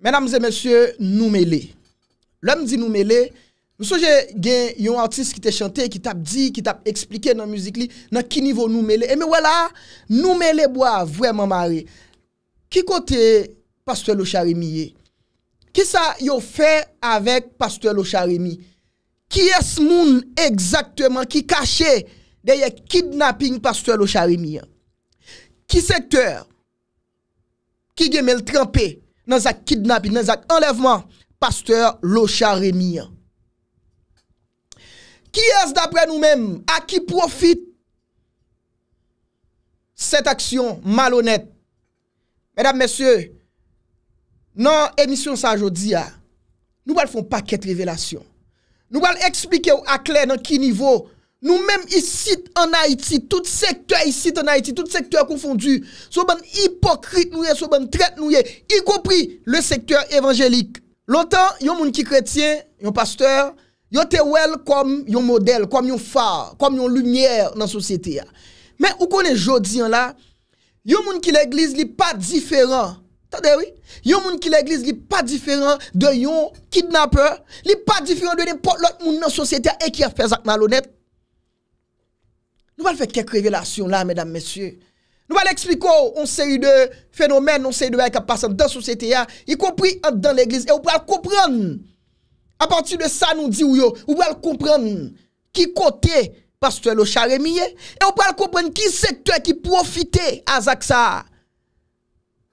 Menamze monsye, noumele. Lèm di noumele, monsye gen yon artist ki te chante, ki tap di, ki tap eksplike nan müzik li, nan ki nivou noumele. E me wè la, noumele bo a vwèman mare. Ki kote Pastouel Ocharimi ye? Ki sa yo fè avèk Pastouel Ocharimi? Ki es moun eksaktèman ki kache deye kidnapping Pastouel Ocharimi? Ki sektèr? Ki gemel trampè? nan zak kidnap, nan zak enlevman, Pasteur Locha Remia. Ki es dapre nou men, a ki profite set aksyon malonet. Medan mesye, nan emisyon sa jodi a, nou wal fon paket revelasyon. Nou wal eksplike ou akle nan ki nivou Nous-mêmes ici en Haïti, tout secteur ici en Haïti, tout secteur confondu, sont des hypocrite nous sont des traite nous y compris le secteur évangélique. Longtemps, yon gens qui chrétien, yon pasteur, yon comme yon modèle, comme yon phare, comme yon lumière dans la société. Mais où connaît jodi hein, là, yon moun qui l'église n'est pas différent. Vous oui, yon gens qui l'église li pas différent de yon kidnappeur, n'est pas différent de n'importe l'autre moun dans la société et qui a fait ça malhonnête. Nou va l fè kèk revelasyon la, mèdam mèsyè. Nou va l ekspliko, on sè yi de fenomen, on sè yi de wèk a pasan, dan sou sè te ya, yi kompri an dan l'eglise, e ou pral kompran, a pati de sa nou di ou yo, ou pral kompran, ki kote, pastouè lo charemiye, e ou pral kompran, ki sèk tè, ki profite, a zak sa.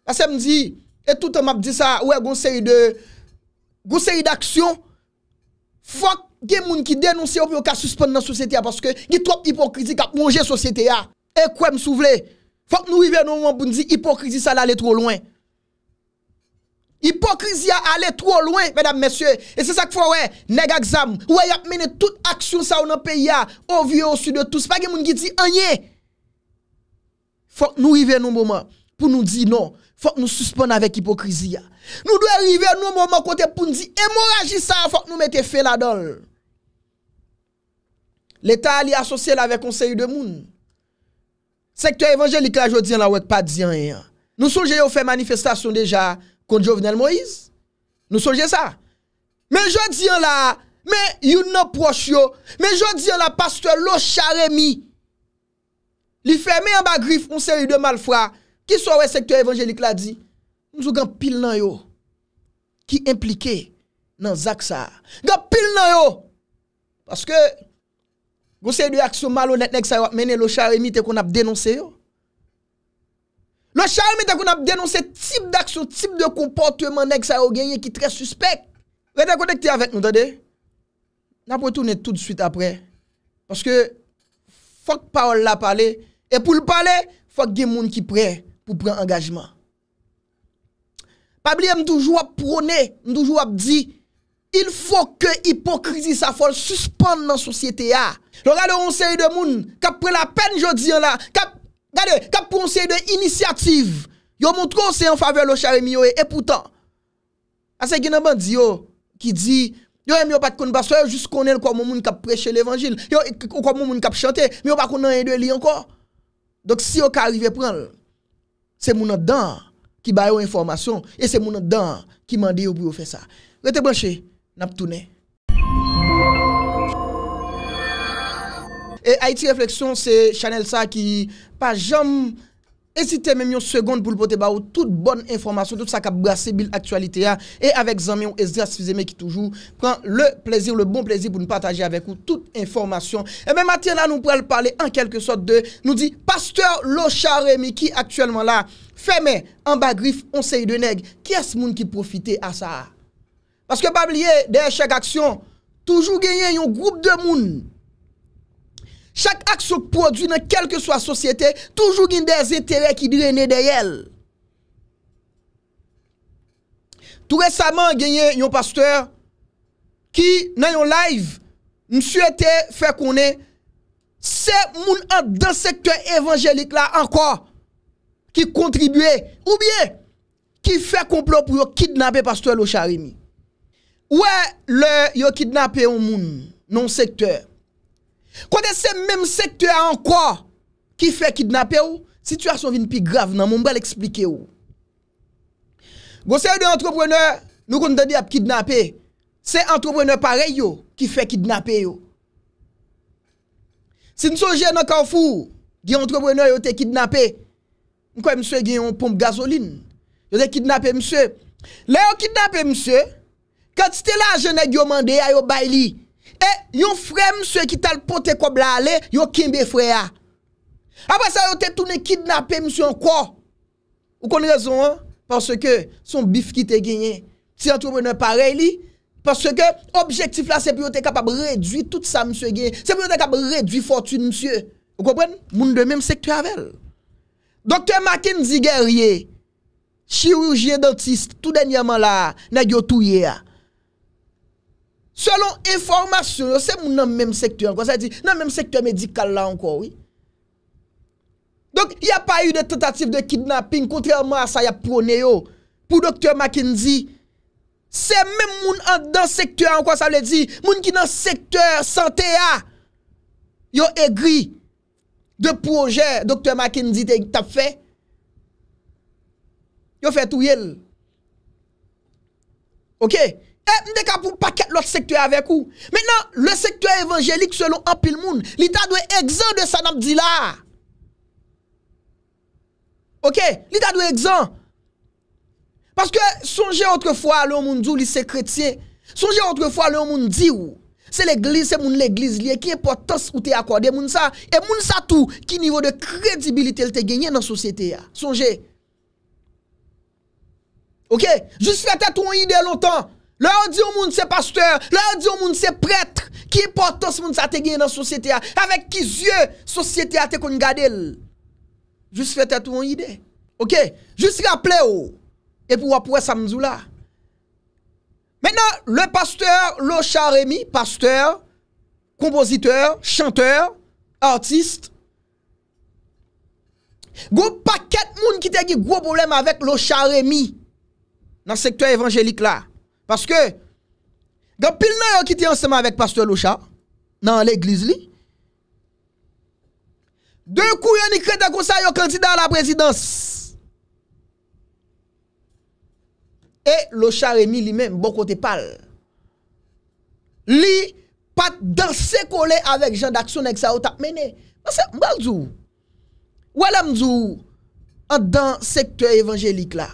A sè m di, e tout an map di sa, ou wè, goun sè yi de, goun sè yi d'aksyon, fok, Gen moun ki denonsi ou pou yo ka suspon nan sosyete ya Paske gi trop hipokriti kap mounje sosyete ya E kwen m souvle Fok nou i ven nou moun pou nou di Hipokriti sa la ale tro lwen Hipokriti a ale tro lwen Vedam mesye E se sak fwen we Negak zam Ou we ap mene tout aksyon sa ou nan pe ya Ou vye ou su de tout Spak gen moun ki di Anye Fok nou i ven nou moun Pou nou di non Fok nou suspon avek hipokriti ya Nou dwen li ven nou moun Kote pou nou di Emoraji sa Fok nou mette feladol L'Etat li asosye la vek konseyu de moun. Sektor evanjelik la jodiyan la wek pa diyan yon. Nou sonje yo fe manifestasyon deja konti Jovenel Moïse. Nou sonje sa. Men jodiyan la, men yon nou proch yo, men jodiyan la pastyo lo charemi, li fe men yon bagrif konseyu de malfwa, ki so wek sektor evanjelik la di, nou sou gampil nan yo, ki implike nan zaksa. Gampil nan yo, paske... Goseye di aksyon malo net nek sa yo ap mene lo charemi te kon ap denonse yo. Lo charemi te kon ap denonse tip de aksyon, tip de kompote man nek sa yo genye ki tre suspek. Ve te konekte avek nou tade. Na pou toune tout de suite apre. Paske fok paol la pale, e pou l pale fok gen moun ki pre pou pren angajman. Pablie m toujou ap prone, m toujou ap di... Il fò ke hipokrisi sa fol suspande nan sosyete ya. Lò gade onseye de moun, kap pre la pen jodi an la, kap, gade, kap pronseye de iniciativ, yo moun trosey an fave lo chare miyo e, e poutan. Ase gina bandi yo, ki di, yo eme yo pat kon baso, yo jis konen kwa moun moun kap preche l'evangil, yo kwa moun moun kap chante, yo pa konen en de li anko. Dok si yo ka arrive pran, se moun an dan, ki bayo informasyon, e se moun an dan, ki mandi yo brofesa. Rete blanchey, Naptounè. Et Haïti Reflexyon, c'est Chanel Sa, ki pa jom esite mè mè mè yon seconde pou l'pote ba ou tout bonn informasyon, tout sa kabbrase bil aktualite ya, et avèk zan mè yon esdras fizè mè ki toujou, pran lè plèzir, lè bon plèzir pou nou patajè avèk ou tout informasyon. Et mè mè tiè la, nou pou lè palè an kelke sot de, nou di, Pasteur Locharé, mè ki aktuelman la, fè mè, an bagrif, on se y de neg, kè s moun ki profite a sa a Paske bab liye deye chak aksyon Toujou genye yon groub de moun Chak aksyon prodwi nan kelke swa sosyete Toujou genye deye zentere ki direne deyel Tou resaman genye yon pasteur Ki nan yon live M sou ete fe konen Se moun an dan sektor evanjelik la anko Ki kontribue ou bie Ki fe komplop pou yo kidnabe pasteur lo charimi Ouè lè yo kidnapè ou moun, non sektè? Kwa de se mèm sektè an kwa ki fè kidnapè ou? Situasyon vin pi grav nan, moun bal explikè ou. Gò se yo de entreprenè, nou kon dè di ap kidnapè, se entreprenè pare yo ki fè kidnapè yo. Sin souje nan kaw fou, di entreprenè yo te kidnapè, mwen kwa msè genyon pomp gazolin, yo de kidnapè msè. Lè yo kidnapè msè, Kan ti te la aje ne gyo mande a yo bay li. E yon fre mswe ki tal pote kob la ale, yon kimbe fre a. Apre sa yo te toune kidnape mswe an kwa. Ou kon rezon an? Parce ke son bif ki te genye. Ti antropene pare li. Parce ke objektif la sepe yo te kapab redwi tout sa mswe genye. Sepe yo te kapab redwi fotune mswe. Ou kopren? Moun de mèm seke tu avel. Dokte Makin Zigerye, chirurje dentiste, tout den yaman la, ne gyo touye a. Selon informasyon, se moun nan menm sektur an kwa sa li di, nan menm sektur medikal la an kwa, oui. Donk, ya pa yu de tentatif de kidnapping, kontrèlman a sa ya proneyo, pou Dr. McKenzie, se menm moun an, nan sektur an kwa sa li di, moun ki nan sektur sante ya, yo egri de proje Dr. McKenzie te yu tap fe, yo fe tou yel. Ok? E eh, mdeka pou paket lot sektue avek ou. Menan, le sektue evanjelik selon apil moun, li ta dwe egzan de sa namdila. Ok, li ta dwe egzan. Paske sonje autrefwa, le moun djou li se kretye. Sonje autrefwa, le moun di ou. Se l'eglise, se moun l'eglise li e ki e potos ou te akwade. Moun sa, e moun sa tou ki nivou de kredibilite li te genye nan sosyete ya. Sonje. Ok, jis fete ton ide lontan. Le ou di ou moun se pasteur, le ou di ou moun se pretre, ki importans moun sa te gen nan sosyete a, avek ki zye sosyete a te kon gade l. Jus fete a tou moun ide. Ok, jus rappele ou, epi wapouwe sa mzou la. Menan, le pasteur, lo charimi, pasteur, kompositeur, chanteur, artiste, goun paket moun ki te gen goun bolem avek lo charimi, nan sektor evanjelik la. Paske Gan pil nan yon ki ti anseman Avek pastor locha Nan l'egliz li De kou yon ni krede Kon sa yon kandida la prezidans E locha remi bon li men Bon kote pal Li pat Dans se kole avek jan d'akso Nek sa otak mene Wala mzou An dan sektor evanjelik la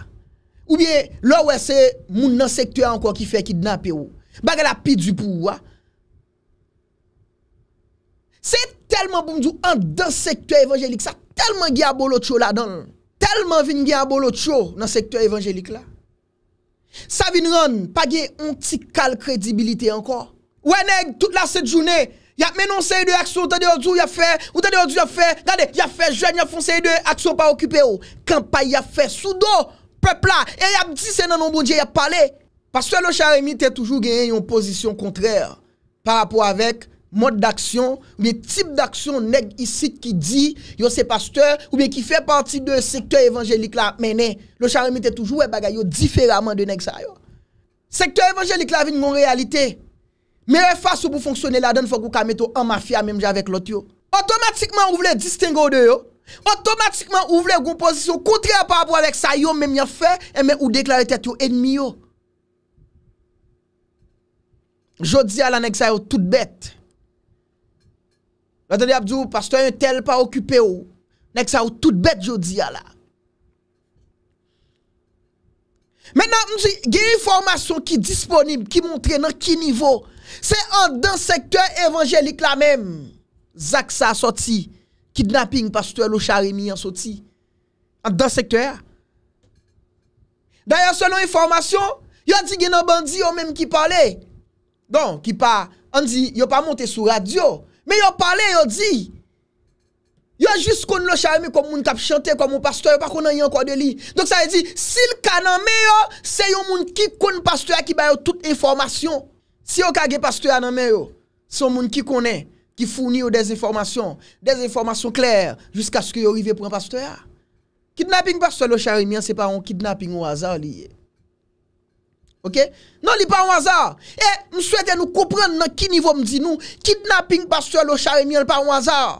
Ou bien, lò wè se moun nan sektwa anko ki fè ki dnape ou. Bagè la pi dupou wè. Se telman pou mdou an dan sektwa evanjelik, sa telman gè a bolotro bon la don. Telman vin gè a bolotro nan sektwa evanjelik la. Sa vin ron, pa gè onti kal kredibilite anko. Wè neg, tout la set jounè, yap menon se yedou aksyon, ou tèdè ou oh, djou yafè, ou tèdè ou djou yafè, gande, yafè jen, yafon se yedou, aksyon pa okupè ou. Oh. Kampay yafè, soudo, Pepla, e yab disen nan anbondje, yab pale. Pasto, lo charemi te toujou gen yon posisyon kontrèr. Parapou avèk, mod d'aksyon, oube, tip d'aksyon neg isi ki di, yo se pasteur, oube, ki fè parti de sektè evanjelik la menè. Lo charemi te toujou, e bagay yo, difèraman de neg sa yo. Sektè evanjelik la vin moun realite. Mè fà sou pou fonksyonè la den fòk wou kamè tou an mafya mèm javèk lot yo. Otomatikman wou vle distingo de yo. Otomatikman ouvle goun pozisyon Kontre apapou avèk sa yon mèm yon fè Mèm ou dek la vè tèt yon enmi yon Jodi a la nèk sa yon tout bèt Vatè di abdou, pastoyen tel pa okupè yon Nèk sa yon tout bèt jodi a la Mè nan mzi, gen yon formasyon ki disponib Ki montre nan ki nivou Se an dan sektè evanjelik la mèm Zak sa soti Kidnaping pastoye lo charemi yon soti An do sektoye Daya se non informasyon Yon di geno bandi yon menm ki pale Don ki pa Yon pa monte sou radio Men yon pale yon di Yon jis kon lo charemi Kon moun tap chante kon moun pastoye Pakon yon yon kwa de li Si l ka nanmen yon Se yon moun ki kon pastoye ki bayo tout informasyon Si yon ka gen pastoye nanmen yon Se yon moun ki konen Ki founi ou des informasyon, des informasyon klèr, Jusk aske yo rive pou an pastor ya. Kidnaping pastor lo charimyan se pa an kidnapping ou azar liye. Ok? Non li pa an azar. E, m souete nou koupren nan ki nivou m di nou, Kidnaping pastor lo charimyan li pa an azar.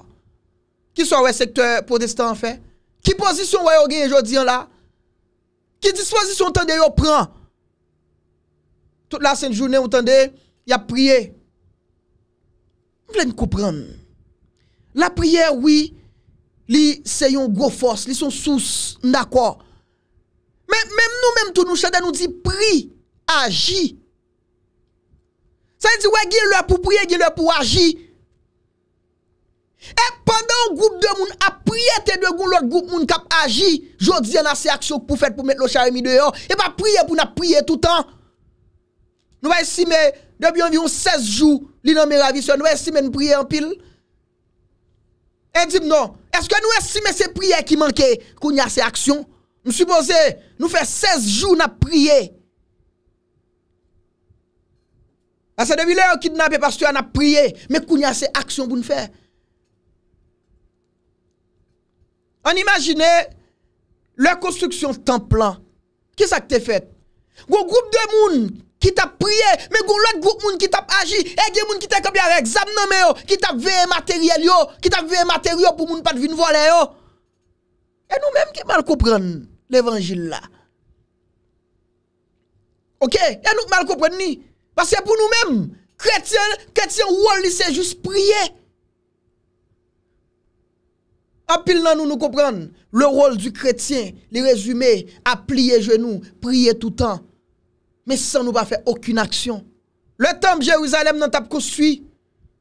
Ki son wè sektor protestant an fè? Ki pozisyon wè yo genye jodiyan la? Ki dispozisyon tande yo pran? Tout la sèn jounen ou tande, Ya priye. La priye wè Li se yon go fos Li son sous Mèm nou mèm tou nou chade Nou di pri Agi Sa yon di wè gil lè pou pri Gil lè pou agi E pandan ou group de moun A priye te dè goun lò group moun kap agi Jò di yon la se aksyon pou fèt Pou mèt lò chade mi deyon E pa priye pou na priye toutan Nou va esime debi anvion 16 jou lina meravisyon. Nou va esime nou priye anpil. E di mnon, eske nou esime se priye ki manke koun ya se aksyon? M suppose nou fe 16 jou na priye. Ase debi le ou kidnabe pastouan na priye, me koun ya se aksyon pou nou fe. An imagine le konstruksyon tan plan. Ki sa ki te fet? Gou group de mounn. qui t'a prié, mais gon l'autre groupe moun qui t'a agi, et gen moun qui t'a camper avec zam nan yo, qui t'a un matériel yo, qui t'a un matériel pour moun pas venir voler yo. Et nous même qui mal comprenons l'évangile là. OK, et nous mal comprenons ni parce que pour nous-mêmes, chrétiens, chrétiens rôle c'est juste prier. En pile nous nous comprendre le rôle du chrétien, le résumé à plier genoux, prier tout le temps mais sans nous pas faire aucune action. Le temple de Jérusalem n'a pas construit.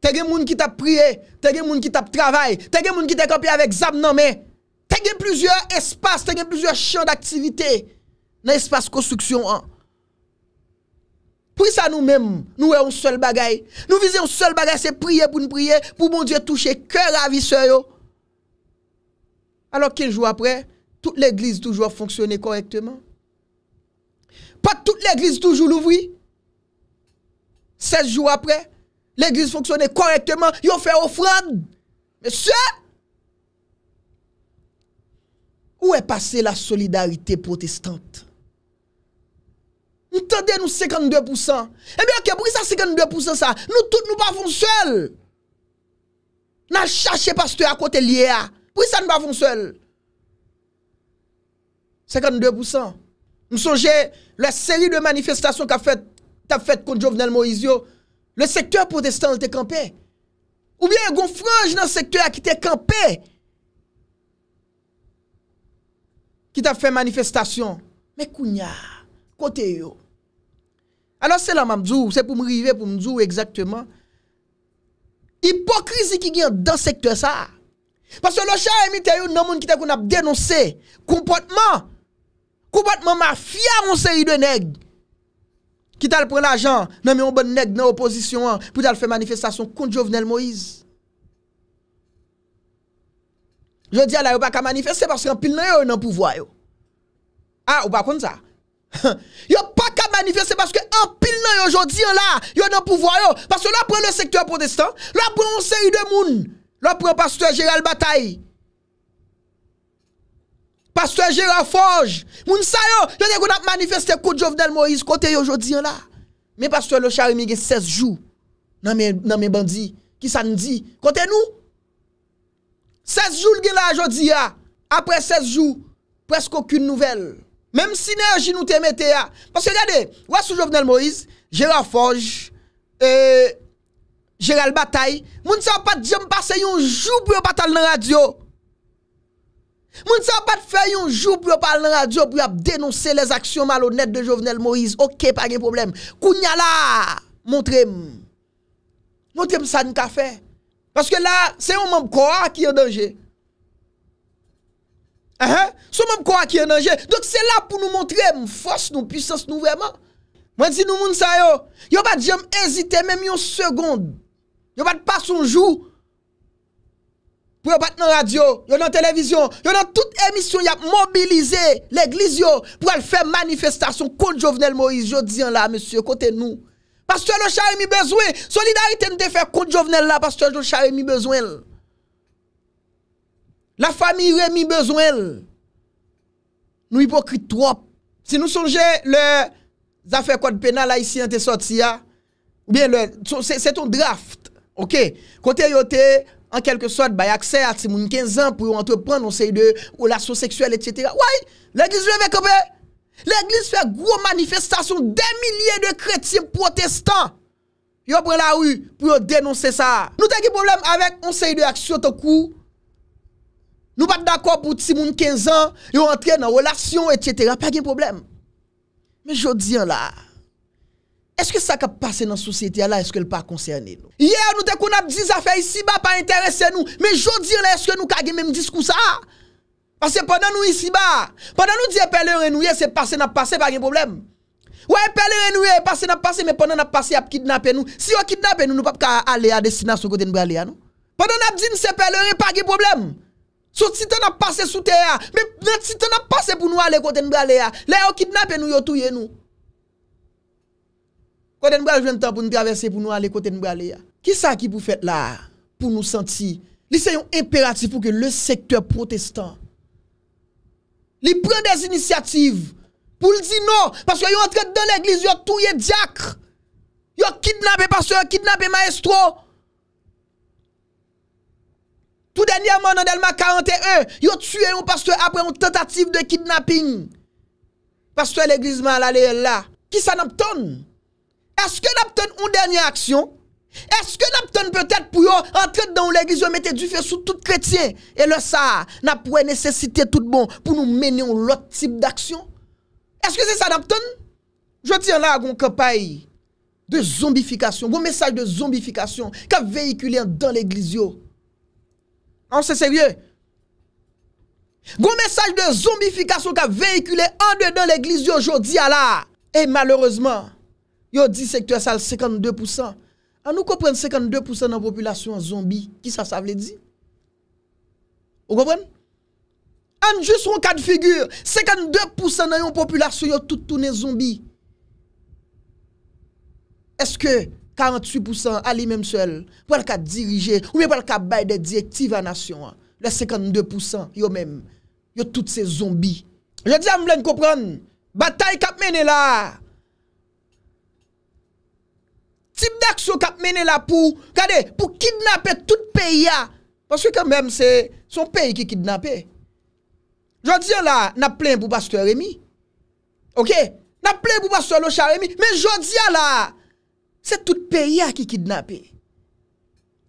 a des gens qui t'a prié, t'as des gens qui t'a travaillé, t'as des gens qui ont campé avec zab non mais t'as plusieurs espaces, t'as plusieurs champs d'activité dans l'espace construction. Hein. Pour ça nous-mêmes, nous avons un seul bagage. Nous visons un seul bagage, c'est prier pour nous prier, pour mon Dieu toucher cœur à vie Alors qu'un jours après, toute l'église toujours fonctionner correctement. Pas toute l'église toujours louvri. 16 jours après, l'église fonctionnait correctement, ils ont fait offrande. Monsieur, où est passée la solidarité protestante? Entendez nous 52%. Eh bien, ok, pour ça 52% ça? Nous tous, nous pas seuls. Nous cherché pasteur à côté lié. Pour ça, nous pas seuls. 52%. M sonje, la seri de manifestasyon ka fèt, ta fèt kon Jovenel Moizio, le sektèr protestant lè te kampe. Ou bien, goun franj nan sektèr a ki te kampe. Ki ta fèt manifestasyon. Mè kounya, kote yo. Ano se la mamdzou, se pou mri ve pou mdzou, exactement, hipokrizi ki gen dan sektèr sa. Pasè lo chan emite yo, nan moun ki te kon ap denonse, kompottman, Kou bat man ma fya moun se yi de neg. Kit al pren la jan, nan mi yon bon neg nan oposisyon an, pou tal fe manifestasyon konti Jovenel Moïse. Non, yo di al la yo pa ka manifestasyon, se baske an pil nan yo yon nan pouvoyo. A, ou pa kon sa. Yo pa ka manifestasyon, se baske an pil nan yo, yo di al la, yo nan pouvoyo, baske la pren le sektor protestant, la pren moun se yi de moun, la pren pastor Jérôme Bataille. Pastouè Gérard Forge, moun sa yo, jote kon ap manifeste kou Jovenel Moïse kote yo jodi an la. Men pastouè lo charimi gen 16 jou nan men bandi, ki san di, kote nou? 16 jou l gen la jodi ya, apre 16 jou, presko koun nouvel. Mem sinerji nou temete ya. Pastouè gade, wosou Jovenel Moïse, Gérard Forge, e, Gérard Batay, moun sa yo pat diyam pase yon jou pou yo patal nan radio. Mwen sa bat fè yon jou pou yon pal nan radio pou yon denonsè les aksyon mal honèt de Jovenel Moïse. Ok, pa gen problem. Kou nyala, montre m. Montre m sa n ka fè. Baske la, se yon mèm kwa ki yon denje. Se yon mèm kwa ki yon denje. Dok se la pou nou montre m. Fos nou, pysans nou vreman. Mwen si nou moun sa yo. Yo bat jèm ezite mèm yon segonde. Yo bat pas yon jou. Pour pas dans radio, yon dans télévision, yon dans toute émission, y a mobilisé l'église pour faire manifestation contre Jovenel Moïse. Je dis là, monsieur, côté nous. Pasteur chari mis besoin. Solidarité nous fait contre Jovenel là, pasteur le chari mis besoin. La famille Rémi besoin. Nous hypocrites trop. Si nous songeons les affaires code pénal haïtien te sorti, bien c'est ton draft. OK? Côté yo En kelke sot, bay akse a Timoun 15 an pou yon entrepren onseye de olasyon seksuel, etc. Ouay, l'Eglise yon vekope. L'Eglise fè gwo manifestasyon den milyen de kretim protestan. Yon pre la ou pou yon denonse sa. Nou tenki problem avèk onseye de akse otoku. Nou bat d'akwa pou Timoun 15 an, yon entre nan olasyon, etc. Pe gen problem. Men jodi an la... Eske sa ka pase nan sosyete a la, eske l pa koncerni nou? Ye an nou te kon ap diz afe isi ba pa interese nou, me jodi an la eske nou kage menm diskousa a? Ase pwennan nou isi ba, pwennan nou diye pelere nou ye se pase nan pase pa gen problem? Ou e pelere nou ye se pase nan pase, me pwennan nan pase ap kidnapen nou? Si yo kidnapen nou, nou pa pka ale a desina sou kote nou be ale a nou? Pwennan nan ap dizi se pelere, pa gen problem? Sou ti te nan pase sou tere a, me ti te nan pase pou nou ale kote nou be ale a, le yo kidnapen nou yo touye nou? Kote nou brale jwen tan pou nou traverse pou nou ale kote nou brale ya. Ki sa ki pou fet la pou nou senti? Li se yon imperatif pou ke le sektor protestant. Li pren des inisiativ pou li di nou. Paske yo entret de l'eglise yo touye diak. Yo kidnape pastor, yo kidnape maestro. Tou denye moun an delman 41. Yo tue yon pastor apre yon tentative de kidnapping. Pastor l'eglise man la le yon la. Ki sa nam tonne? Eske napten un denye aksyon? Eske napten pwetet pou yo antre dan ou l'eglizyo mette du fe sou tout kretien e le sa na pou e nesesite tout bon pou nou menyon lot tip d'aksyon? Eske se sa napten? Je ti an la a goun non, kapay de zombifikasyon, goun mesaj de zombifikasyon ka vehikule an dan l'eglizyo. An se serye? Goun mesaj de zombifikasyon ka vehikule an dan l'eglizyo jo di ala e malereusement Yo di sektou esal 52%. An nou kopren 52% nan populasyon zombi? Ki sa sa vle di? Ou kopren? An jis ron 4 figyur. 52% nan yon populasyon yo tout toune zombi. Eske 48% ali menm sel? Pwa lka dirije? Ou mi pwa lka bay de direktive anasyon? Le 52% yo menm. Yo tout se zombi. Yo di an mwen kopren? Bata yi kap men e la. Sibdak sou kap mene la pou, kade, pou kidnapè tout peyi ya. Paske kèmèm se son peyi ki kidnapè. Jodian la, nap plèm pou pastor Emi. Ok? Nap plèm pou pastor locha Emi. Men jodian la, se tout peyi ya ki kidnapè.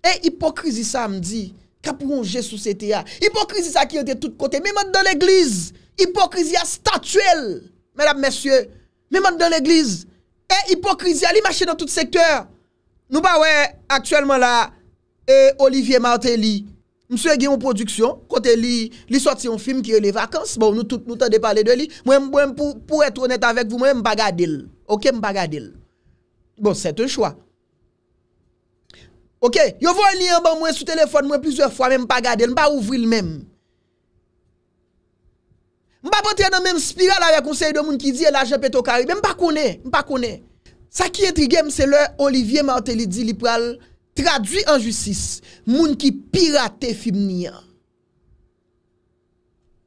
E hipokrizi sa mdi, kap rongè sou se te ya. Hipokrizi sa ki yote tout kote. Men mèd de l'eglize, hipokrizi ya statuel. Men mèd de l'eglize. E hipokrizi a li mache nan tout sektör. Nou ba we aktuelman la, e Olivier Martelly, mswe gen ou produksyon, kote li sorti yon film ki yo le vakans, bon nou tout nou tade pale de li, mwen mwen pou ete honet avek vou, mwen mba gade l. Ok mba gade l. Bon, sete chwa. Ok, yo voy li an ban mwen sou telefon, mwen plusieurs fwa, mwen mba gade l, mba ouvri l menm. Mpa bote nan menm spiral avek konsey do moun ki di el ajen peto karib. Mpa kone, mpa kone. Sa ki etrigem se lè, Olivier Martelly di li pral tradwi an jutsis. Moun ki pirate film ni an.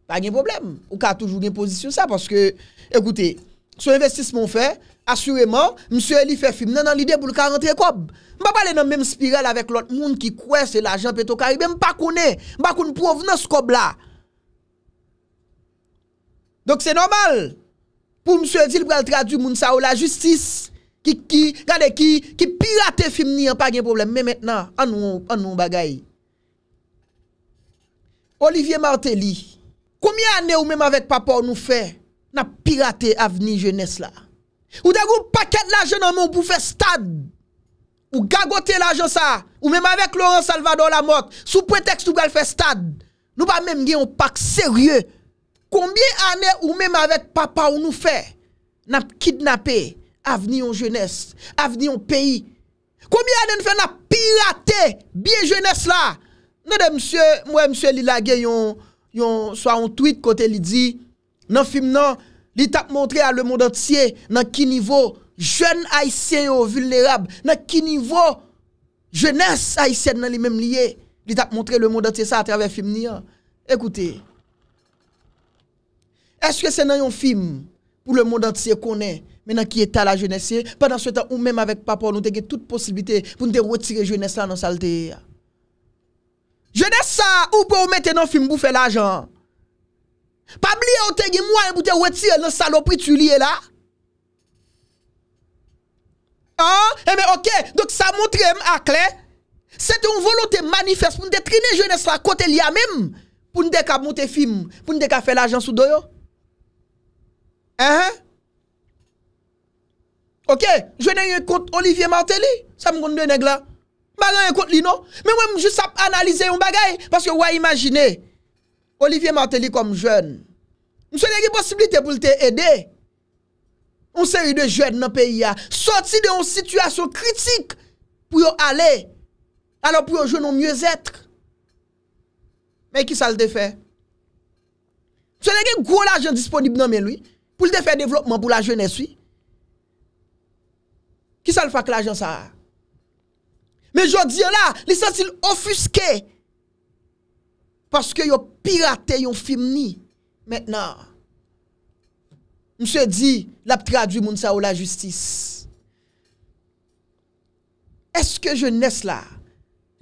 Mpa gen problem. Ou ka toujou gen pozisyon sa. Parce ke, ekoute, sou investis moun fe, asureman, msye li fe film nan an lide pou lka rentre kob. Mpa bote nan menm spiral avek lout moun ki kwe se l ajen peto karib. Mpa kone, mpa kone provenan se kob la. Donk se normal. Pou mswe dil pral tradu moun sa ou la justis. Ki ki, gade ki, ki pirate film ni an pa gen problem. Men men nan, an nou bagay. Olivier Martelly. Koumyen ane ou menm avèk papa ou nou fè. Na pirate aveni jenès la. Ou degoun paket la jenè nan moun pou fè stad. Ou gagote la jenè sa. Ou menm avèk Laurent Salvador la mot. Sou pretext ou gal fè stad. Nou pa menm gen yon pak seryè. Combien d'années ou même avec papa ou nous fait, kidnapper kidnappé avenir en jeunesse, avenir en pays. Combien d'années nous fait n'a pirater, bien jeunesse là. de monsieur, moi monsieur Lilagé yon yon soit en tweet côté il dit dans film non, il t'a montré à le monde entier dans quel niveau jeunes haïtiens vulnérables, nan quel niveau jeunesse haïtienne dans les mêmes liés. Il t'a montré le monde entier ça à travers film Écoutez, Eske se nan yon film pou le moun dantise konen menan ki etal la jeunesse? Pendan sou etan ou menm avèk papa ou nou tege tout posibite pou nou te wetire eh jeunesse la nan salteye. Jeunesse sa ou pou ou mette nan film pou fe la jan? Pa bli ou tege mwen pou te wetire nan salopri tu liye la? Ha? E men ok, dok sa montre m akle. Se te ou volote manifest pou nou te trine jeunesse la kote liya menm pou nou de ka monte film, pou nou de ka fe la jan sou doyo. Ok, jwene yon kont Olivier Martelly Sa moun konde yon neg la Bagay yon kont li nou Men wè mwen jwè sap analize yon bagay Paske wè yon wè imagine Olivier Martelly kom jwene Mwen se yon neg yon posibilite pou lte ede Mwen se yon de jwene nan peyi ya Soti de yon situasyon kritik Pou yon ale Ano pou yon jwene yon myoz etre Men ki sa lte fe Mwen se yon neg yon gwo la jen disponib nan men lwi pou l de fe devlopman pou la je neswi. Ki sa l fa k la jen sa a? Me jodi yo la, li sa til ofuske, paske yo pirate yon film ni, mena. Mse di, la tradwi moun sa ou la justis. Eske je nes la,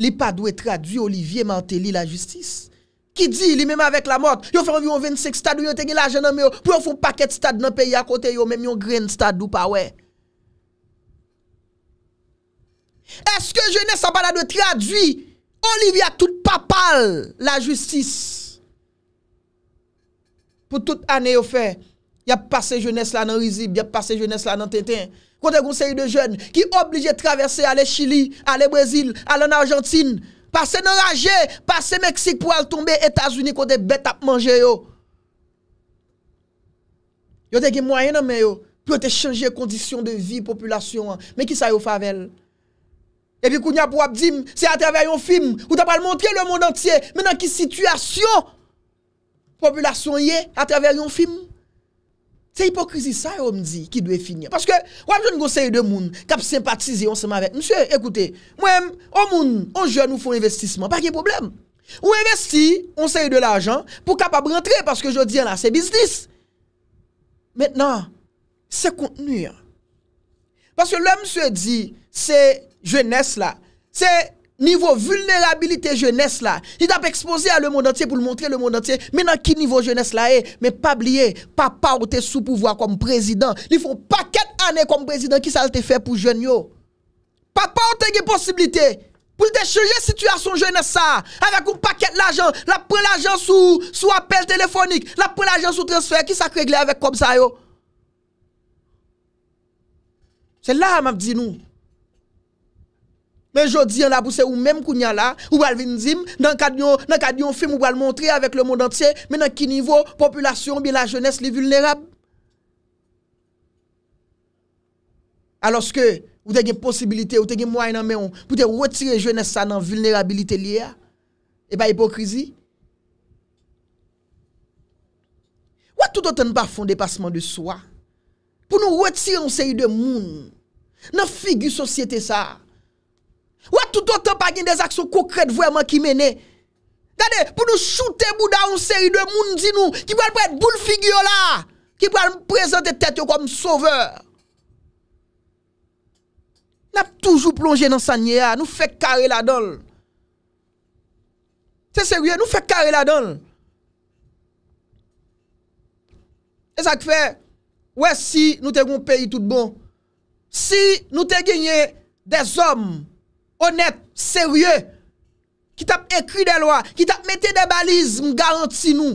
li pa dwe tradwi olivye manteli la justis? Ki di li mèm avèk la mot, yo fèm yon 26 stad yon tege la jenèmè yo, pou yon fèm pakèt stad nan peyi akote yo, mèm yon gren stad doupa wè. Eske jenè s'apalade tradwi, olivya tout papal la justis. Pou tout anè yo fè, yap pase jenè s'lan nan Rizib, yap pase jenè s'lan nan Tintin, kontè gounse yon de jenè ki oblige traverse ale Chili, ale Brazil, ale nan Argentine, Pase Noraje, pase Meksik pou al tombe Etasuni kote bet ap manje yo. Yo te gen mwayen anmen yo, pou yo te chanje kondisyon de vi populasyon an, me ki sa yo favel. E pi kounya pou ap di, se atrever yon film, ou ta pal montre le moun antye, men an ki situasyon, populasyon ye atrever yon film. C'est hypocrisie ça, on me dit, qui doit finir. Parce que, moi, je conseille de monde qui sympathisé ensemble avec. Monsieur, écoutez, moi, on moun, on jeune, nous font investissement, pas de problème. On investit, on sait de l'argent pour capable rentrer, parce que je dis là, c'est business. Maintenant, c'est contenu. Hein. Parce que l'homme se dit, c'est jeunesse là, c'est Nivou vulnerabilite jeunesse la, li dap expose a le moun entye pou l montre le moun entye, menan ki nivou jeunesse la e, men pa bli e, pa pa ote sou pouvoa kom prezident, li fon paket ane kom prezident ki sa lte fe pou jeun yo. Pa pa ote ge posibilite, pou l decheje situasyon jeunesse sa, avek ou paket l ajan, la pre l ajan sou apel telefonik, la pre l ajan sou transfer ki sa kregle avek kom sa yo. Se la amap di nou, Men jodi an la pou se ou menm kou nyan la, ou bal vin zim, nan kad yon film ou bal montre avek le moun an tse, men nan ki nivou, populasyon bi la jones li vulnerab. Aloske, ou te gen posibilite, ou te gen mway nan men, pou te wetire jones sa nan vulnerabilite li ya, e pa hipokrizi. Ou toutotan pa fon depasman de swa, pou nou wetire nou seyi de moun, nan figi sosyete sa, Ou a toutotan pa gen des aksyon konkret vweman ki mene? Dade, pou nou choute bouda un seri de moun zinou, ki pou al pou et bou l figyo la, ki pou al m prezante tete yo kom soveur. N ap toujou plonje nan sa nye a, nou fe kare la donl. Se seriye, nou fe kare la donl. E sa kfe, ou e si nou te goun peyi tout bon, si nou te genye des omm, Onet, serye, ki tap ekri de lwa, ki tap mette de baliz, m garanti nou.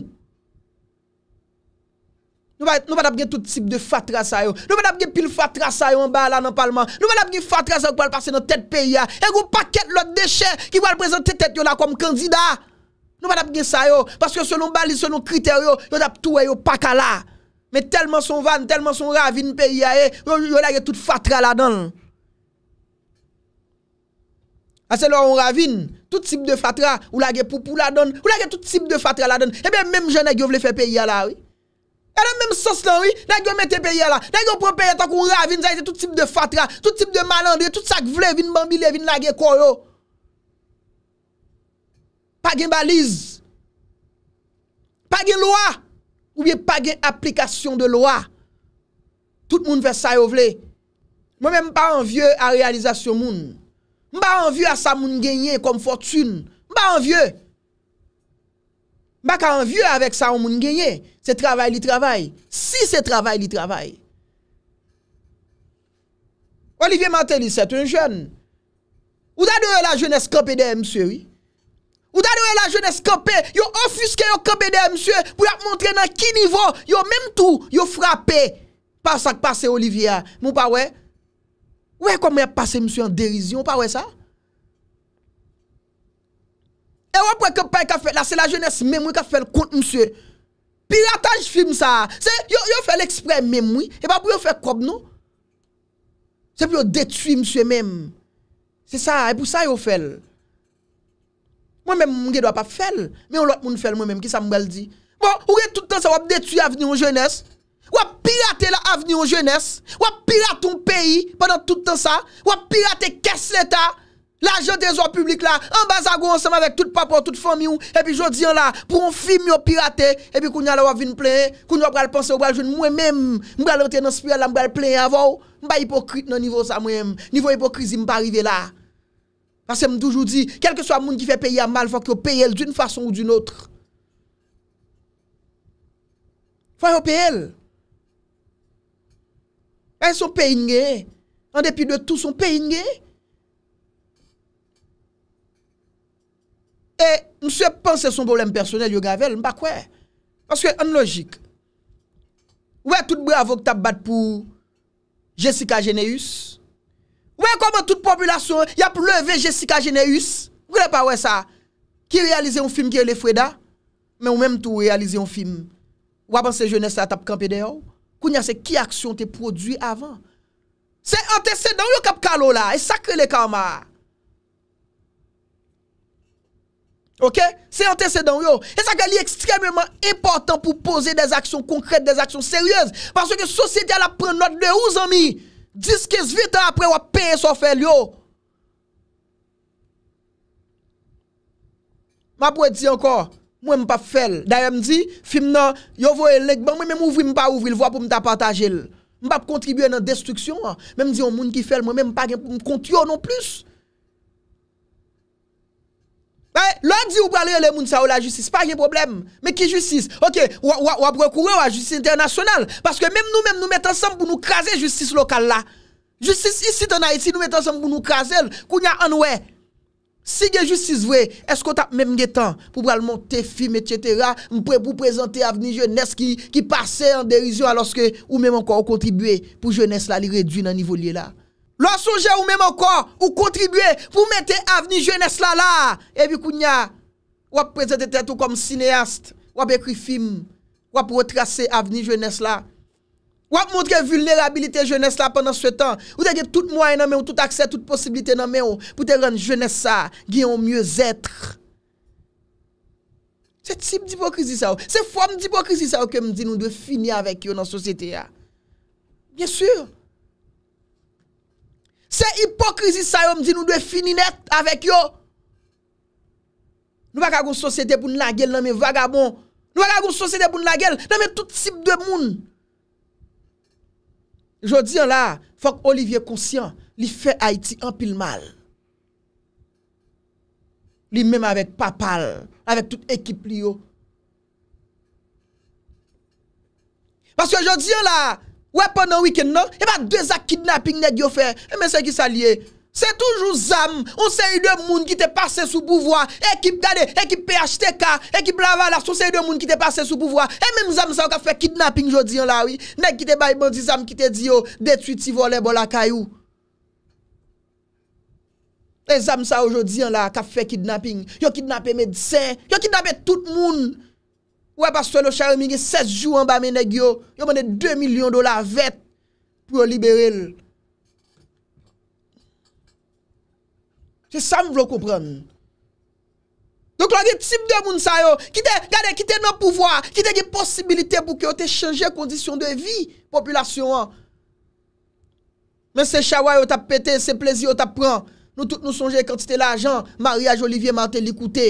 Nou pa tap gen tout tip de fatras a yo. Nou pa tap gen pil fatras a yo an bala nan palman. Nou pa tap gen fatras a yo pou al pase nan tet peyi a. Ego paket lot de chè ki pou al prezante tet yo la kom kanzida. Nou pa tap gen sa yo, paske selon baliz, selon kriter yo, yo tap touwe yo pakala. Me telman son van, telman son ravi nan peyi a, yo la gen tout fatras a yo nan palman. Ase lor ou ravine, tout tip de fatra ou lage poupou la don, ou lage tout tip de fatra la don. Ebe, eh mem jen nagyo vle fe peyi ala, oui. E la mem sos lan, oui, nagyo mette peyi ala. Nagyo propere tak ou ravine, zayte tout tip de fatra, tout tip de malandre, tout sak vle, vin bambile, vin lage koyo. Pagin baliz. Pagin loa. Ouye, pagin aplikasyon de loa. Tout moun ve sa yo vle. Mwen mwen pa an vie a realizasyon moun. Mba anvye a sa moun genye kom fotun Mba anvye Mba kan anvye avek sa moun genye Se travay li travay Si se travay li travay Olivier Matelis set un joun Ou da nou e la jounes kope de mswe Ou da nou e la jounes kope Yo ofuske yo kope de mswe Pou ya moun tre nan ki nivou Yo mèm tou yo frape Pasak pase Olivier Mou pa wey Ouè kwa mwen pase mswe an derizyon, pa ouè sa? E wè pou ekè pa yon ka fèl, la se la jounès mèm wè yon ka fèl kont mswe. Pirataj fèl msa, se yon fèl eksprèm mèm wè, e pa pou yon fèl krob nou. Se pou yon detu yon mswe mèm. Se sa, e pou sa yon fèl. Mwen mèm mwen gè do ap ap fèl, mwen ou lòt moun fèl mwen mèm ki sa mwen el di. Bon, ouè toutan se wèp detu yon jounès. Ou ap pirate la aveni ou genes? Ou ap pirate ou peyi? Pendant tout tan sa? Ou ap pirate kes leta? La je de zo publik la? An basa go ansem avèk tout papo, tout fami ou? E pi jodi an la? Pou an fi mi ou pirate? E pi kounyan la wav vin plen? Kounyan wap bral pense wap bral joun mwen menm? Mwen bral reten anspire la mwen bral plen avou? Mwen ba hipokrit nan nivou sa mwen menm? Nivou hipokriti mwen ba rive la? Asè mdoujou di, kelke swa moun ki fè peyi a mal, fò ki yo peyi el doun fason ou doun otre. E, son peyi nge. An depi de tout, son peyi nge. E, mswe panse son bolem personel yo gavel, mba kwe. Panse an logik. Ou e tout bou avok tap bat pou Jessica Geneus? Ou e koman tout populasyon ya pou leve Jessica Geneus? Mw kwenè pa ou e sa? Ki realize yon film ki yo le fwe da? Men ou menm tou realize yon film? Ou apan se je ne sa tap kampe de ou? Kounye se ki aksyon te prodwi avan. Se antecedan yo kap kalou la. E sakre le kamar. Ok? Se antecedan yo. E sakre li ekstremement important pou pose de aksyon konkret, de aksyon seryèz. Parse ki sosyete ala pren not de ouz an mi. 10-15 vit an apre wap peye so fèl yo. Ma pou eti anko. même pas faire d'ailleurs me dit film non, yo voye l'église, ban moi même ouvri me pas ouvri le voie pour me partager me pas contribuer dans destruction même dit on monde qui fait moi même pas pour me non plus L'autre dit ou pas les moun la justice, pas de problème. Mais qui justice OK, ou ou recourir à justice internationale parce que même nous même nous mettons ensemble pour nous craser justice locale là. Justice ici en Haïti nous mettons ensemble pour nous craser. y Si gen justice vwe, esko tap menm gen tan pou pral monte film etchetera, mpwè pou prezante Avni Jeunesse ki pase en derizyon aloske ou menm ankon ou kontribwe pou Jeunesse la li redwi nan nivou li la. Lansonje ou menm ankon ou kontribwe pou mette Avni Jeunesse la la, ebi kounya, wap prezante tato kom sineast, wap ekri film, wap wotrase Avni Jeunesse la. Ou ap montre vulnerabilite jeunesse la pendant sou etan, ou te ge tout mouay nan men ou tout akse, tout posibilite nan men ou, pou te rende jeunesse sa, gye yon myoz etre. Se tip di pokrizi sa ou, se fwa m di pokrizi sa ou ke m di nou dwe fini avèk yo nan sosete ya. Bien sur. Se hipokrizi sa ou m di nou dwe fini net avèk yo. Nou ak agon sosete pou nan gel nan men vagabon. Nou ak agon sosete pou nan gel nan men tout tip de moun. Jodi an la, fòk Olivier Consiant li fè Haiti an pil mal. Li mèm avèk papal, avèk tout ekip li yo. Pase jodi an la, wèpon an wikend nan, e ba dweza kidnapping net yo fè, e mè sè ki sa liye. Se toujou zam, ou se yi lè moun ki te pase sou pouvoi. Ekip gade, ekip PHTK, ekip lavalas, ou se yi lè moun ki te pase sou pouvoi. E mèm zam sa ou ka fe kidnapping jodi an bon, oh, bon, la, oui. Nèk ki te baybandi zam ki te di yo, detuiti vole bol la kayou. E zam sa ou jodi an la, ka fe kidnapping. Yo kidnape medsen, yo kidnape tout moun. Ouè pastouè lè ou chare mingi, 16 jou an ba mè nèk yo. Yo mène 2 milyon dola vet pou yo libere lè. Se sa m vlo koupren. Donk la di tip de moun sa yo. Ki de, gade, ki de nan pouvoi. Ki de de posibilite pou ke yo te chanje kondisyon de vi. Populasyon an. Men se chaway yo tapete, se plezi yo tapran. Nou tout nou sonje kante te la jan. Mariage Olivier Martin li koute.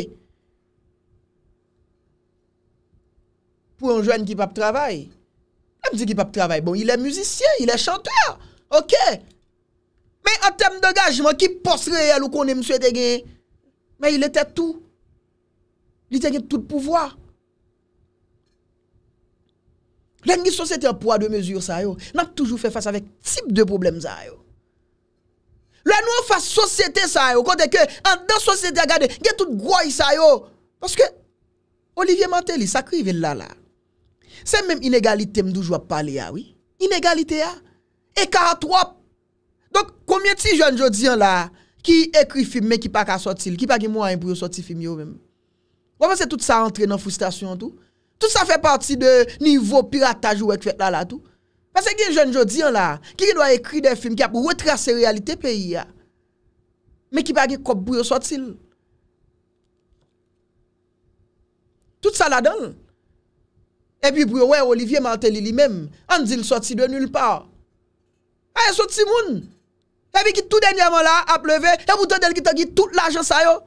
Pou an jwen kipap travay. Am di kipap travay. Bon, il e muzisyen, il e chanteur. Ok. Ok. En tem de gajman ki post reyel ou konen mswe te gen. Men yil ete tout. Li te gen tout pouvoi. La nye sosete an pouwa de mezur sa yo. Nan toujou fe fase avek tip de problem sa yo. La nou an fase sosete sa yo. Kote ke an dan sosete agade gen tout groy sa yo. Paske Olivier Mantel li sakri vel la la. Se men inegalite mdouj wap pale ya ah, oui. Inegalite ya. Ah. E karat wap. Donk, koumye ti jenjo diyan la, ki ekri film men ki pa ka sotil, ki pa ki mwen an brio sotil film yo men. Waman se tout sa antre nan fustasyon tout? Tout sa fe pati de nivou pirataj ou ekvek la la tout. Pase gen jenjo diyan la, ki rido a ekri de film ki ap wotras se realite peyi ya. Men ki pa ki kop brio sotil. Tout sa la don. E pi brio wè, Olivier Mantel ili men, an di l sotil de nul pa. A yon e sotil moun. Ewi ki tout den yaman la a pleve, e mouton del ki tangi tout l'ajan sayo.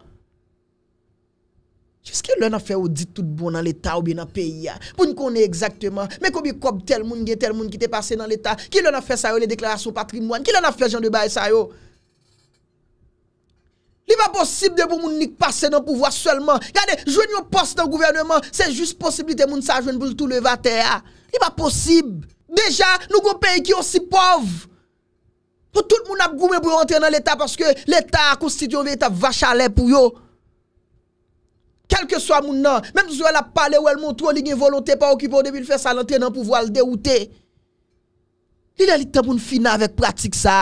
Jiske lè na fe odit tout bon nan l'Etat ou bi nan peyi ya, pou n konè exactement, mè ko bi kob tel moun gen tel moun ki te pase nan l'Etat, ki lè na fe sayo lè deklarasyon patrimoine, ki lè na fe jan de bay sayo. Li mè posib de pou moun ni pase nan pouvoi selman. Gade, jwen yon post nan gouvernement, se jist posibite moun sa jwen pou l'tou levate ya. Li mè posib. Deja, nou kon peyi ki osi pov. Ou tout moun ap goumè pou yon entren nan l'Etat paske l'Etat akonsidyon vey ta vachalè pou yo. Kelke so a moun nan, menm sou el ap pale ou el montrou li gen volonté pa okipo debi l'fès al entren nan pou voil de ou te. Li lè li tap moun fina vek pratik sa.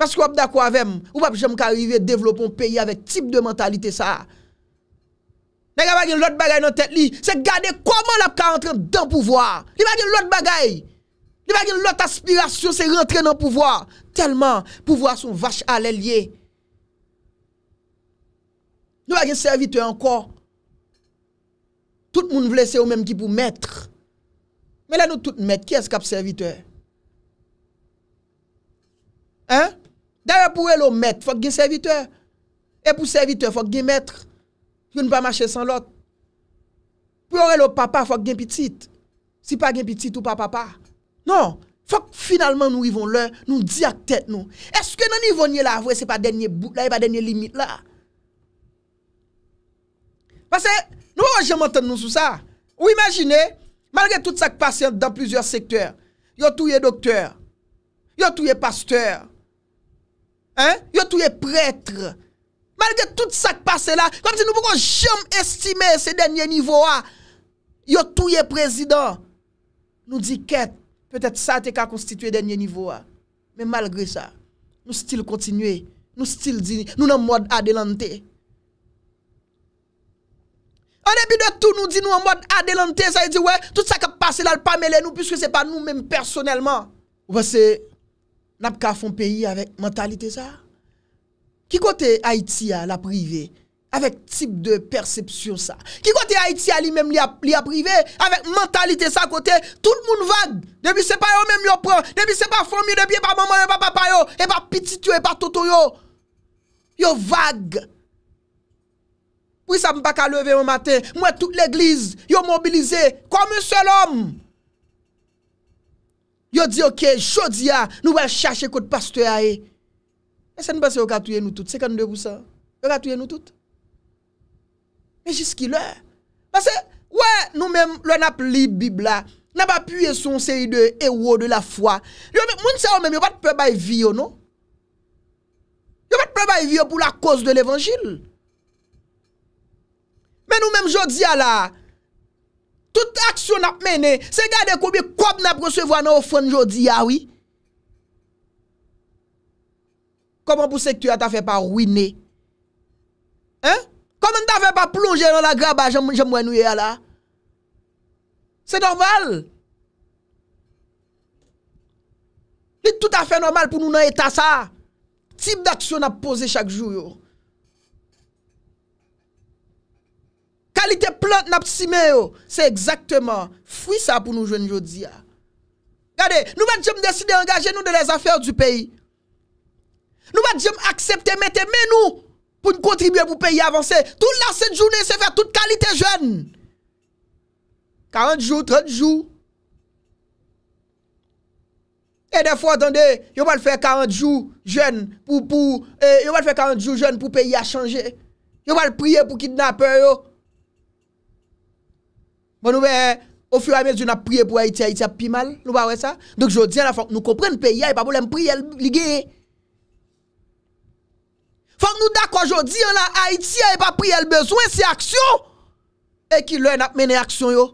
Paske wap da kwa vem, wap jem kari vek devlopon peyi avek tip de mentalite sa. Nè gwa bagen lout bagay nan tet li, se gade kouman lop ka entren dan pou voil. Li bagen lout bagay. Nou va gen lot aspirasyon se rentre nan pouvwa. Telman pouvwa son vache ale liye. Nou va gen serviteur anko. Tout moun vlese ou menm ki pou mette. Men la nou tout mette. Ki eskap serviteur? Hein? Dara pou el ou mette, fok gen serviteur. E pou serviteur fok gen mette. Kyo nou pa mache san lot. Pou el ou papa fok gen pitit. Si pa gen pitit ou pa papa. Non, fòk finalman nou yvon lè, nou di ak tèt nou. Eske nan yvon yè la vwe, se pa denye bout la, se pa denye limit la. Pase, nou wè wè jèm anten nou sou sa. Ou imagine, malge tout sa kpasyen dan plusieurs sektèr, yo tou yè doktèr, yo tou yè pasteur, yo tou yè prètre, malge tout sa kpasyen la, kom se nou wè wè jèm estime se denye nivou a, yo tou yè prezident, nou di ket, Petèp sa te ka konstituye denye nivou a. Men malgre sa, nou stil kontinue, nou stil di, nou nan mod adelante. An debi de tou nou di nou an mod adelante sa, e di wè, tout sa ka pase la l pa mele nou, pwiske se pa nou men personelman. Ou wè se, nap ka fon peyi avèk mentalite sa? Ki kote Haiti a, la privè? Avèk tip de persepsyon sa. Ki kote Haiti a li mèm li aprive, avèk mentalite sa kote, tout moun vague. Depi se pa yo mèm yo prè, depi se pa fòm yo, depi se pa mèm yo, se pa papa yo, se pa pitit yo, se pa toto yo. Yo vague. Pou yi sa mpaka leve yon matè, mwen tout l'eglize, yo mobilize, kom yon sel om. Yo di ok, jodi ya, nou wèl chache kote pastoy a e. Mwen se nipa se yo katouye nou tout, se kan nou devou sa? Yo katouye nou tout? Me jiski lè. Mase, wè, nou mèm lè nap li bib la. Nè pa piye son seyi de ewo de la fwa. Yo mèm, moun seyo mèm, yo pat pe bay vyo, nou? Yo pat pe bay vyo pou la kos de l'evangil. Mè nou mèm jodi a la. Tout aksyon nap mène, se gade koubi, koub nap konsevo anè ou fon jodi a, wè? Koman pou sektu a ta fè pa rwine? Hè? Hè? Kom an ta ve pa plonje nan la gra ba jen mwen nou ye la. Se normal. Li tout afe normal pou nou nan etan sa. Tip d'aksyon ap pose chak jou yo. Kalite plant nap simen yo. Se exactement. Fwi sa pou nou jwen jou di ya. Gade, nou va di jem deside angaje nou de les afer du peyi. Nou va di jem aksepte mette men nou. pou nou kontribuye pou peyi avanse, tout la set jounen se fèr tout kalite joun, 40 joun, 30 joun, e defo atende, yo mal fè 40 joun joun pou peyi a chanje, yo mal priye pou kidnape yo, bon nou mè, ou fiwa mè joun a priye pou a iti a iti api mal, nou ba wè sa, nou kompren peyi a, yo pa pou lèm priye li geye, Fak nou da kwa jodi, an la Haiti a e pa priye l bezwen, se aksyon. E ki lwen ap mene aksyon yo.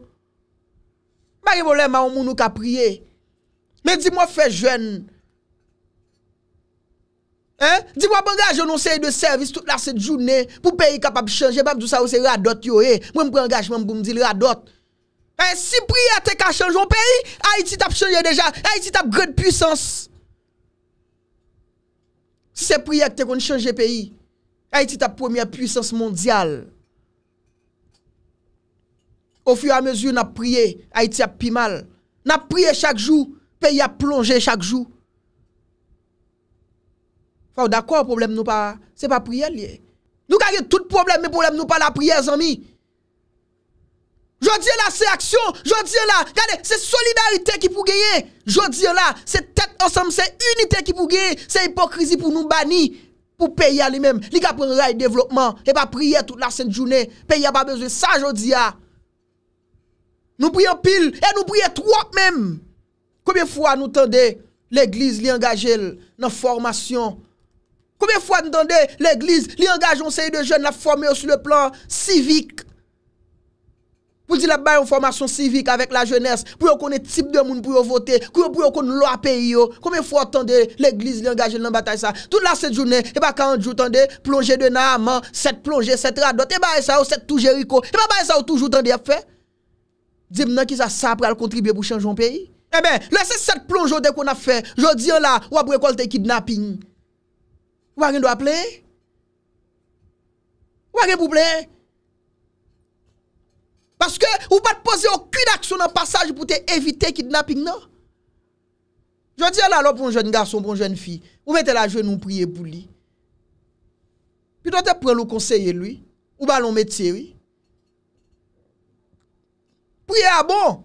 Mbari volen moun moun nou ka priye. Men di mwen fe jwen. Di mwen bangaj yo nou seye de servis tout la se jounen. Pou peyi kapap chanje, mbap dousa ou se yon adot yo e. Mwen mwen prangaj mwen mwen mwen di yon adot. E si priye te ka chanje yon peyi, Haiti tap chanje deja. Haiti tap grade pwisans. Si se priye ak te kon chanje peyi, ay ti ta pwemye pwisans mondyal. Ou fwi a mezu na priye, ay ti ap pi mal. Na priye chak jou, peyi a plonje chak jou. Faw, d'akwa, problem nou pa, se pa priye liye. Nou ka yon tout problem, mi problem nou pa la priye, zanmi. Jodiye la se aksyon Jodiye la, gade, se solidarite ki pou geye Jodiye la, se tet ansem Se unitè ki pou geye Se hipokrizi pou nou bani Pou peye a li men Li ka pou ray devlopman E pa priye tout la sen jounè Peye a ba beze, sa jodiye Nou priye pil, e nou priye trot men Koumyen fwa nou tende Li eglise li angaje Nan formasyon Koumyen fwa nou tende Li eglise li angaje Onseye de jen la forme yo su le plan Sivik Mwen di la bayon formasyon sivik avek la jwenez, pou yo konen tip de moun pou yo vote, pou yo konen lwa peyi yo, konen fwa tande l'eglize li angaje nan batay sa. Tout la set jounen, eba 40 jou tande, plonje de nan aman, set plonje, set radot, eba e sa ou set toujou riko, eba e sa ou toujou tande ap fe. Dib nan ki sa sa apre al kontribye pou chanjou an peyi. Ebe, lese set plonjou de kon a fe, jodi an la, wap brekolte kidnaping. Wagen do ap le? Wagen do ap le? Baske ou bat pose okun aksyon an pasaj pou te evite kidnapping nan. Jwant di an la lop bon jwenn gason, bon jwenn fi. Ou mette la jwen nou priye pou li. Pi do te pren lou konseye lui. Ou ba loun mette seri. Priye a bon.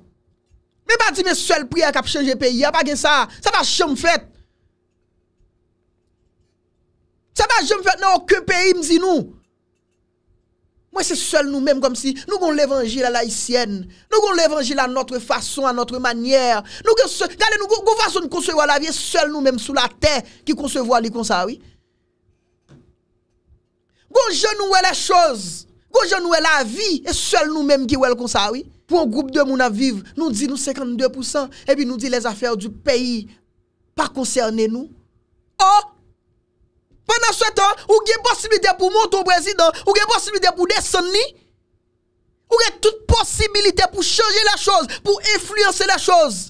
Me ba di men sel priye a kap chenje peyi. A bagen sa, sa ba chenj fèt. Sa ba chenj fèt nan okun peyi mzi nou. Moi, c'est seul nous-mêmes comme si nous avons l'évangile à la haïtienne. Nous avons l'évangile à notre façon, à notre manière. Nous avons nous façon de concevoir la vie, seul nous-mêmes sous la terre qui concevons les comme ça, oui. Nous avons les choses. Nous la vie. Et seul nous-mêmes qui avons comme ça, oui. Pour un groupe de monde à vivre, nous dit nous 52%. Et puis nous dit les affaires du pays, pas concerner nous. Oh, Pendan sou etan, ou gen posibilite pou monton prezident, ou gen posibilite pou desani, ou gen tout posibilite pou cheje la chose, pou enfluense la chose.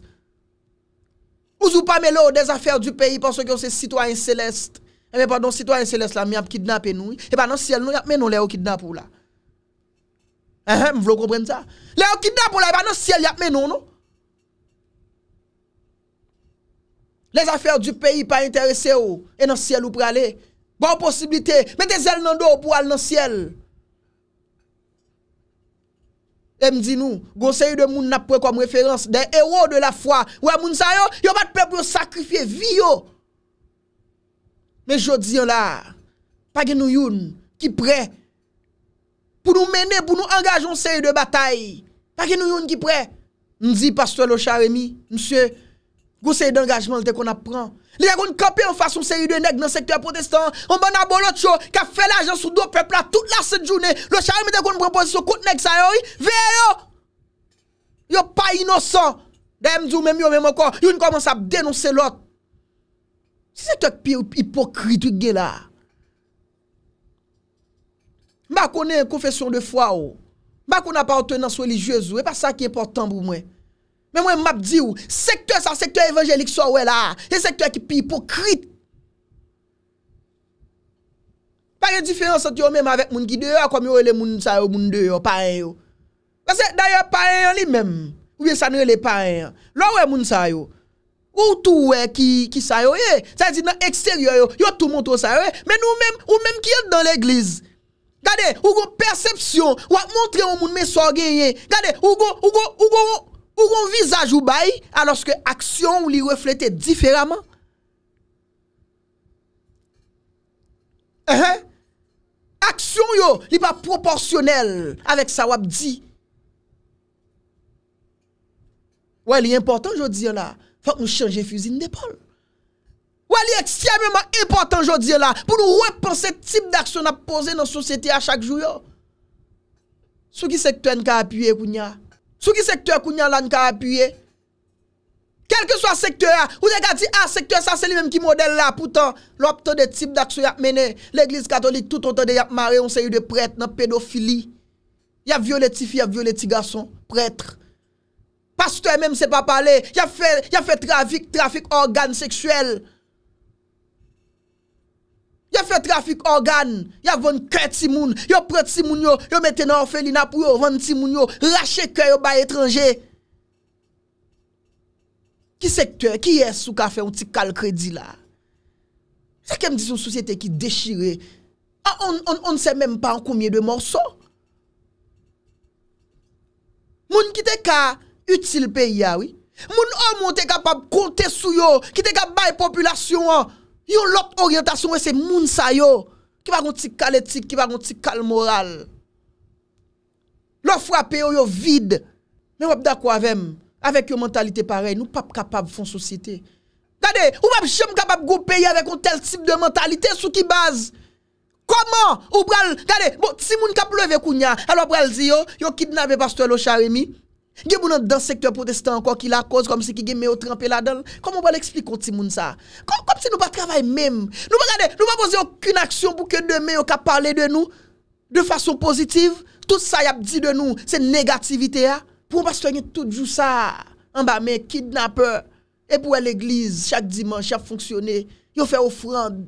Ouzou pa me lo ou des afer du peyi, panso ki ou se sitwanyen selest, e eh me padon sitwanyen selest la mi ap kidnap eh non, e nou, e pa nan siel nou yapme nou le ou kidnap ou la. E eh, he, m vlo kompren sa, le ou kidnap ou la e pa nan siel yapme nou nou. les afer du peyi pa interese ou, e nan siel ou prale, bon posibilite, mette zel nan do ou pou al nan siel, e mdi nou, goun seri de moun nap pre kom referans, de ero de la fwa, ou a moun sa yo, yo bat pep yo sakrifye, vi yo, me jodi yo la, pa gen nou yon, ki pre, pou nou mene, pou nou angajon seri de batay, pa gen nou yon ki pre, mdi pastwe lo charemi, msye, Gou se yon d'engajman lte kon ap pran. Lè yon kon kapè yon fasyon se yon dè nèk nan sektè protestant. Ombè nan bonot yo, ka fè la jansou do pepla tout la sèdjounè. Lò chalè mè te kon pran posisyon kout nèk sa yon yon. Ve yon! Yon pa inosan! Dè yon djou mè mè mè mè mò kon. Yon konman sa denonsè lòt. Si se tèk pi yon hipokrit wik gè la. Mba konè konfesyon de fwa oh. yo. Mba kon ap ap tè nan soli jèzou. Oh. E pa sa ki e portan pou mwen. Mais moi, je dis, secteur ça, secteur évangélique, soit ouais là, c'est secteur qui est hypocrite. Pas de différence entre eux même avec les gens qui dehors, comme les gens qui dehors, pareil. Parce que d'ailleurs, en lui-même, ou bien ça ne les pareil. Là où les gens yo, ou tout qui qui ça yo, ça dit dans l'extérieur yo, yo tout monde ça mais nous-mêmes, ou même qui est dans l'église. Regardez, ou perception, ou montrer au monde mais ça gagné. Regardez, ou go ou go ou go Ou ronvizaj ou bay aloske aksyon ou li reflete diferaman? Ehe, aksyon yo li pa proporsyonel avek sa wap di. Wè li important jodi yo la, fòk mou chanje fuzine depol. Wè li ekstremement important jodi yo la, pou nou reponsè tip d'aksyon ap pose nan sosyete a chak jou yo. Sou ki se kwen ka apye kounya? Sou ki sektor koun yon lan ka apuyye? Kelke sou a sektor, ou de gati a ah, sektor, sa se li menm ki model la. Poutan, lop ton de tip da kso yap mene, l'Eglise Katolik touton ton de yap mare, on se yu de prete nan pedofili. Yap violeti fi, yap violeti gason, pretre. Pastre menm se pa pale, yap fe trafik, trafik organ seksuel. Yo fè trafik organ, yo vèn kè ti moun, yo prè ti moun yo, yo mètè nan ofè li na pou yo, vèn ti moun yo, rachè kè yo bay etranje. Ki sektè, ki yè sou ka fè un ti kal kredi la? Sè kem diz yon sosyete ki dechire, an, an, an, an se mèm pa an koumye de morson. Moun ki te ka util pe ya, oui, moun an moun te kapab kontè sou yo, ki te ka bay populasyon an. Yon lop orientasyon wè se moun sa yo, ki va gonti kal etik, ki va gonti kal moral. Lop frape yo yo vide, men wap da kwa vèm, avèk yo mentalite parey, nou pap kapab fon sosite. Gade, ou wap chèm kapab goupè yon avèk yon tel tip de mentalite sou ki baz. Koman, ou bral, gade, si bon, moun kap leve kounya, alo bral ziyo, yon kidnabe pastwe lo charemi, Il y a dans le secteur protestant encore qui la cause comme si qui gagne au trempé là-dedans. Comment on va l'expliquer au monde ça comme, si nous pas même. Nous pas regarder, nous pas poser aucune action pour que demain on puisse parler de nous de façon positive. Tout ça y a dit de nous, c'est négativité là hein. Pour soigner tout tout ça en bas mais kidnapper et pour l'église chaque dimanche a fonctionnaire, yo fait offrande.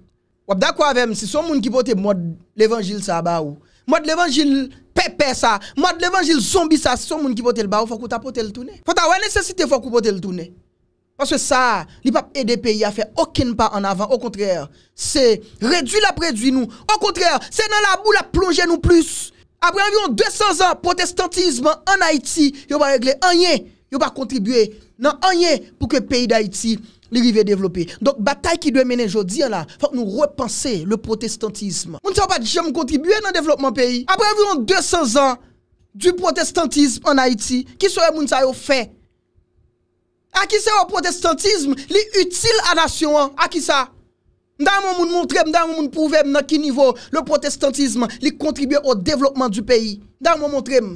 Ou d'accord avec si son monde qui porte mode l'évangile ça ba ou. Mode l'évangile Père, ça, moi de l'évangile zombie ça, son monde qui pote le bas, faut qu'on tapote le tourner. Faut avoir nécessité, faut qu'on pote le tourner. Parce que ça, il pas aider pays à faire aucun pas en avant. Au contraire, c'est réduire la réduit nous. Au contraire, c'est dans la boule à plonger nous plus. Après environ 200 ans, protestantisme en Haïti, il va régler rien. Il va contribuer dans rien pour que le pays d'Haïti li rivey devlopi. Donk batay ki dwen menen jodi an la, fok nou repanse le protestantisme. Moun sa wapat jem kontribuye nan devlopman peyi? Aprevoun 200 an du protestantisme an Haiti, ki soye moun sa yo fe? Aki sa yo protestantisme li util anasyon an? Aki sa? Dan moun moun moun trem, dan moun moun pouvem nan ki nivou le protestantisme li kontribuye o devlopman du peyi? Dan moun moun trem?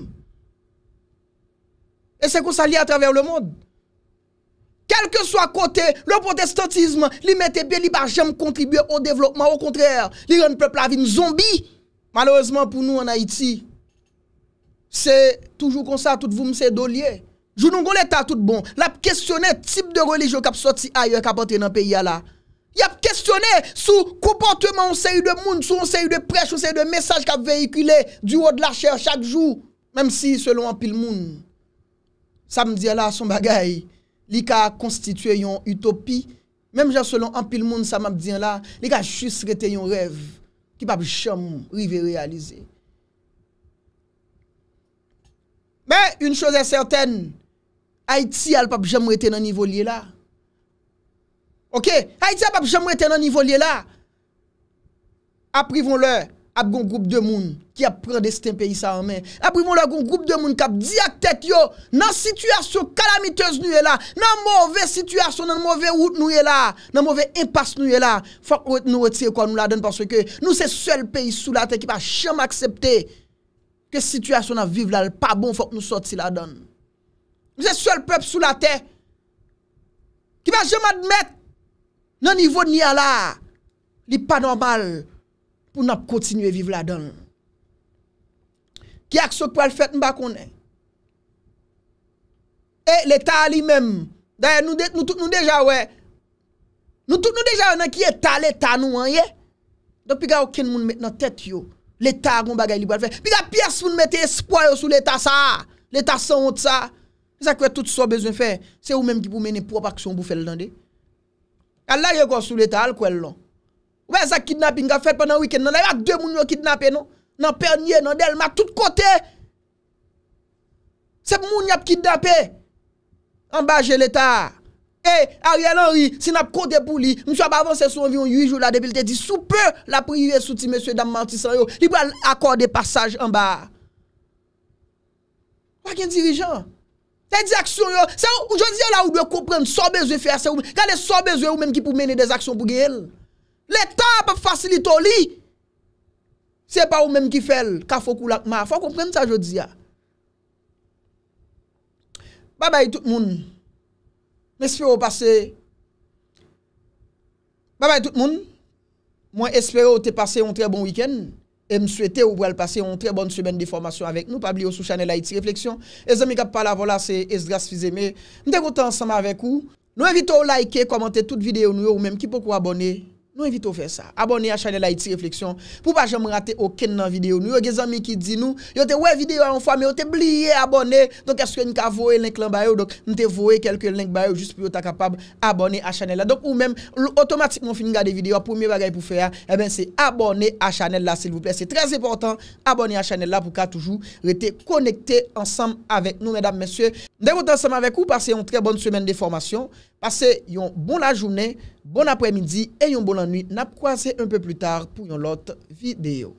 E se kon sa li a traver le moun? kel ke sou a kote, le protestantisme, li mette beli ba jem kontribye ou devlopman, ou kontrèr, li ren pepl avin zombi, malouzman pou nou an Haiti, se toujou konsa tout vou mse do liye, jounou kon leta tout bon, la p kestyonè tip de religio kap soti ayo kapote nan peyi a la, ya p kestyonè sou kompantemen ou se yu de moun, sou ou se yu de prech, ou se yu de mesaj kap veykile du ou de la chè chak jou, mèm si selon an pil moun, sa m di ala son bagayi, li ka konstitue yon utopi, mem jan solon anpil moun sa map diyan la, li ka chus rete yon rev, ki pap jom rive realize. Men, yon chose serten, Haiti al pap jom rete nan nivoli la. Ok, Haiti al pap jom rete nan nivoli la. Apri von lor, ap goun goup de moun, ki ap pren destin peyi sa anmen, ap privon la goun goup de moun, kap di ak tet yo, nan situasyon kalamitez nou e la, nan mouve situasyon, nan mouve oud nou e la, nan mouve impas nou e la, fok nou wet se yo kwa nou la den, porswe ke nou se sel peyi sou la te, ki pa chanm aksepte, ke situasyon nan vive la, l pa bon fok nou sot si la den, nou se sel pep sou la te, ki pa chanm admet, nan nivou ni ala, li pa normal, pou nap kontinue viv la don. Ki aksyo pou al fèt mba konen. E, l'Etat li menm, daye nou touk nou deja wè, nou touk nou deja wè nan ki Eta l'Etat nou an ye, don pi ga ou ken moun met nan tèt yo, l'Etat kon bagay li pou al fèt, pi ga pi aspoun mette espoyo sou l'Etat sa, l'Etat san wot sa, sa kwe tout sou bezon fè, se ou menm ki pou mennè pou apak son bou fè l'dan de. A la yo kon sou l'Etat al kwe l'on, Wè sa kidnapping a fèd pwè nan wikend nan, nan yon a dè moun yo kidnapè non? nan, nan pernyè nan, del ma tout kote. Se moun yo ap kidnapè, an ba jè l'Etat. E, eh, Ariel Henry, si nan ap kote pou li, moun so ap avanse sou an viyon, yu ijou la debilte, di soupe la priye souti, mè sè dam mantisan yo, li pou akorde passage an ba. Wè gen dirijan? Tè di aksyon yo, se oujou di yo la ou dwe kompren, soube zwe fè asè ou mè, kade soube zwe ou mèm ki pou mène des aksyon pou gè el. Le tab fasilito li. Se pa ou menm ki fel. Ka fok ou lakman. Fok ou pren sa jodi ya. Babay tout moun. M espere ou pase. Babay tout moun. M ou espere ou te pase ou tre bon week-end. E m swete ou pou al pase ou tre bonne semen de formasyon avek nou. Pa bli ou sou chanel Haïti Refleksyon. E zan mi kap pala volase es dras fizeme. M te goutan ansame avek ou. Nou evite ou likee, komente tout videyo nou ou menm ki pou kou abone. Nous invitons à faire ça. Abonnez à la chaîne Haïti Réflexion pour pas jamais rater aucune vidéo. Nous a des amis qui disent nous, Vous des ouais vidéo une fois mais vous avez oublié abonner. Donc est-ce que nous avez le lien là donc nous te voué quelques liens là juste pour être capable abonner à la chaîne Donc ou même automatiquement fin regarder vidéo premier bagage pour faire eh ben c'est abonner à la chaîne là s'il vous plaît. C'est très important abonner à la chaîne là pour qu'à toujours rester connecté ensemble avec nous mesdames messieurs. Dès ensemble avec vous passez une très bonne semaine de formation. Pase yon bon la jounen, bon apwe midi e yon bon la nwi nap kwa se un pe plu tar pou yon lot videyo.